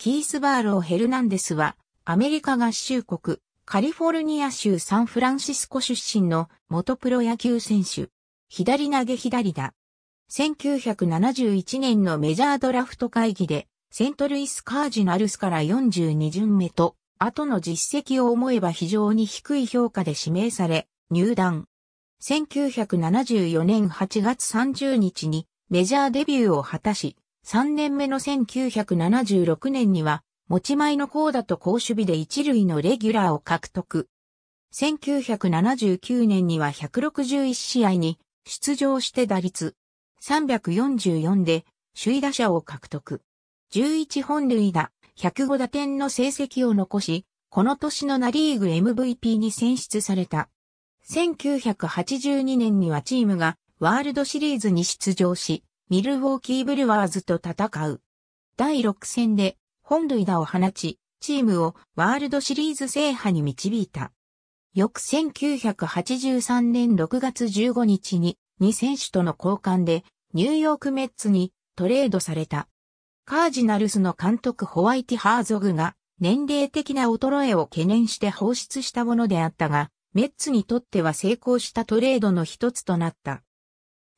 キースバーロー・ヘルナンデスは、アメリカ合衆国、カリフォルニア州サンフランシスコ出身の元プロ野球選手。左投げ左だ。1971年のメジャードラフト会議で、セントルイスカージナルスから42巡目と、後の実績を思えば非常に低い評価で指名され、入団。1974年8月30日にメジャーデビューを果たし、3年目の1976年には、持ち前の高打と高守備で一塁のレギュラーを獲得。1979年には161試合に出場して打率344で首位打者を獲得。11本塁打、105打点の成績を残し、この年のナリーグ MVP に選出された。1982年にはチームがワールドシリーズに出場し、ミルウォーキーブルワーズと戦う。第6戦で本塁打を放ち、チームをワールドシリーズ制覇に導いた。翌1983年6月15日に2選手との交換でニューヨークメッツにトレードされた。カージナルスの監督ホワイティ・ハーゾグが年齢的な衰えを懸念して放出したものであったが、メッツにとっては成功したトレードの一つとなった。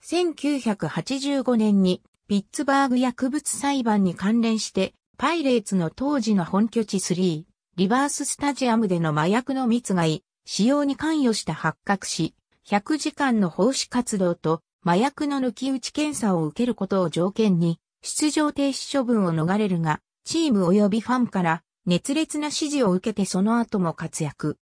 1985年にピッツバーグ薬物裁判に関連して、パイレーツの当時の本拠地3、リバーススタジアムでの麻薬の密害使用に関与した発覚し、100時間の奉仕活動と麻薬の抜き打ち検査を受けることを条件に、出場停止処分を逃れるが、チーム及びファンから熱烈な支持を受けてその後も活躍。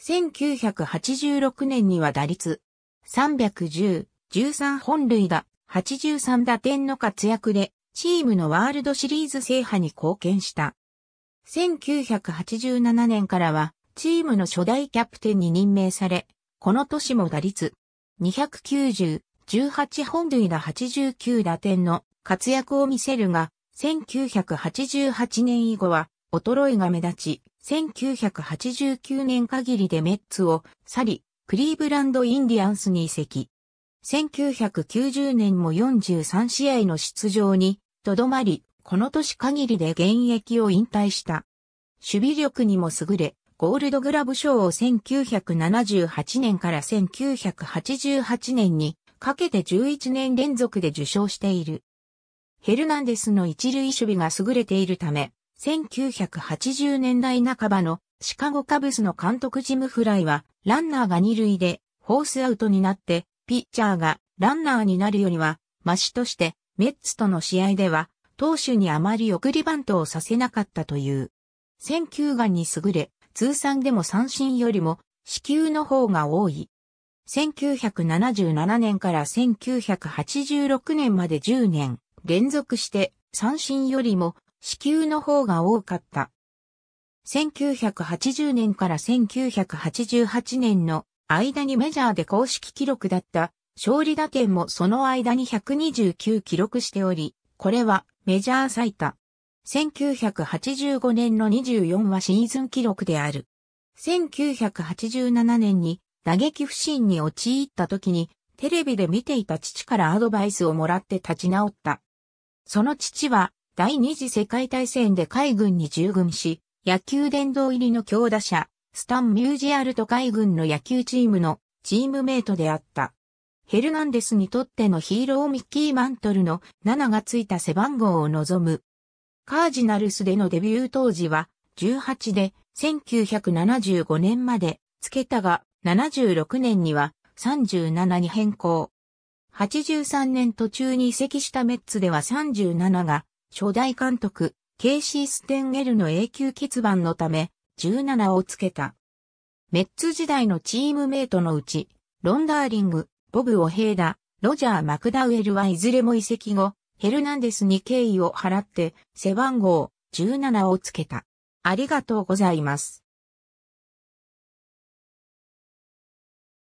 1986年には打率310、13本塁打、83打点の活躍で、チームのワールドシリーズ制覇に貢献した。1987年からは、チームの初代キャプテンに任命され、この年も打率、290、18本塁打89打点の活躍を見せるが、1988年以後は衰えが目立ち、1989年限りでメッツを去り、クリーブランド・インディアンスに移籍。1990年も43試合の出場にとどまり、この年限りで現役を引退した。守備力にも優れ、ゴールドグラブ賞を1978年から1988年にかけて11年連続で受賞している。ヘルナンデスの一塁守備が優れているため、1980年代半ばのシカゴカブスの監督ジムフライは、ランナーが二塁でホースアウトになってピッチャーがランナーになるよりは、マシとして、メッツとの試合では、投手にあまり送りバントをさせなかったという。選球眼に優れ、通算でも三振よりも、死球の方が多い。1977年から1986年まで10年連続して三振よりも死球の方が多かった。1980年から1988年の間にメジャーで公式記録だった勝利打点もその間に129記録しており、これはメジャー最多。1985年の24はシーズン記録である。1987年に打撃不振に陥った時にテレビで見ていた父からアドバイスをもらって立ち直った。その父は第二次世界大戦で海軍に従軍し、野球殿堂入りの強打者、スタン・ミュージアルト海軍の野球チームのチームメイトであった。ヘルナンデスにとってのヒーローミッキー・マントルの7がついた背番号を望む。カージナルスでのデビュー当時は18で1975年までつけたが76年には37に変更。83年途中に移籍したメッツでは37が初代監督ケイシー・ステンゲルの永久欠番のため17をつけた。メッツ時代のチームメイトのうち、ロンダーリング、ボブ・オヘイダ、ロジャー・マクダウェルはいずれも移籍後、ヘルナンデスに敬意を払って、背番号17をつけた。ありがとうございます。